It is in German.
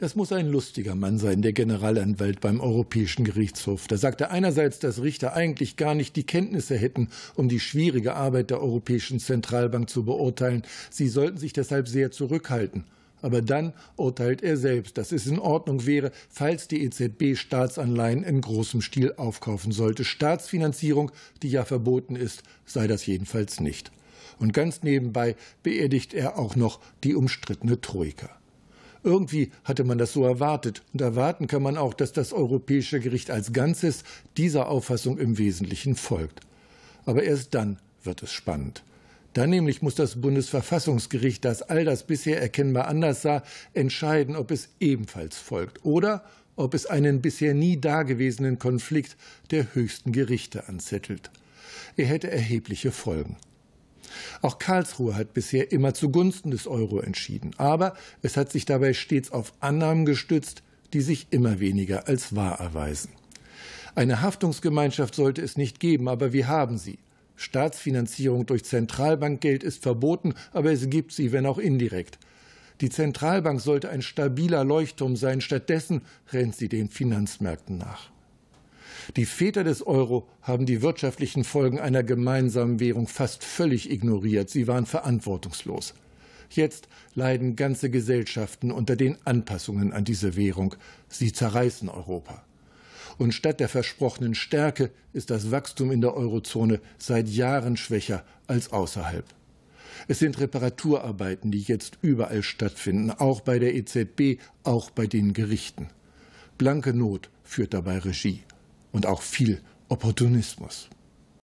Das muss ein lustiger Mann sein, der Generalanwalt beim Europäischen Gerichtshof. Da sagte einerseits, dass Richter eigentlich gar nicht die Kenntnisse hätten, um die schwierige Arbeit der Europäischen Zentralbank zu beurteilen. Sie sollten sich deshalb sehr zurückhalten. Aber dann urteilt er selbst, dass es in Ordnung wäre, falls die EZB Staatsanleihen in großem Stil aufkaufen sollte. Staatsfinanzierung, die ja verboten ist, sei das jedenfalls nicht. Und ganz nebenbei beerdigt er auch noch die umstrittene Troika. Irgendwie hatte man das so erwartet. Und erwarten kann man auch, dass das Europäische Gericht als Ganzes dieser Auffassung im Wesentlichen folgt. Aber erst dann wird es spannend. Dann nämlich muss das Bundesverfassungsgericht, das all das bisher erkennbar anders sah, entscheiden, ob es ebenfalls folgt oder ob es einen bisher nie dagewesenen Konflikt der höchsten Gerichte anzettelt. Er hätte erhebliche Folgen. Auch Karlsruhe hat bisher immer zugunsten des Euro entschieden, aber es hat sich dabei stets auf Annahmen gestützt, die sich immer weniger als wahr erweisen. Eine Haftungsgemeinschaft sollte es nicht geben, aber wir haben sie. Staatsfinanzierung durch Zentralbankgeld ist verboten, aber es gibt sie, wenn auch indirekt. Die Zentralbank sollte ein stabiler Leuchtturm sein, stattdessen rennt sie den Finanzmärkten nach. Die Väter des Euro haben die wirtschaftlichen Folgen einer gemeinsamen Währung fast völlig ignoriert. Sie waren verantwortungslos. Jetzt leiden ganze Gesellschaften unter den Anpassungen an diese Währung. Sie zerreißen Europa. Und statt der versprochenen Stärke ist das Wachstum in der Eurozone seit Jahren schwächer als außerhalb. Es sind Reparaturarbeiten, die jetzt überall stattfinden, auch bei der EZB, auch bei den Gerichten. Blanke Not führt dabei Regie und auch viel Opportunismus.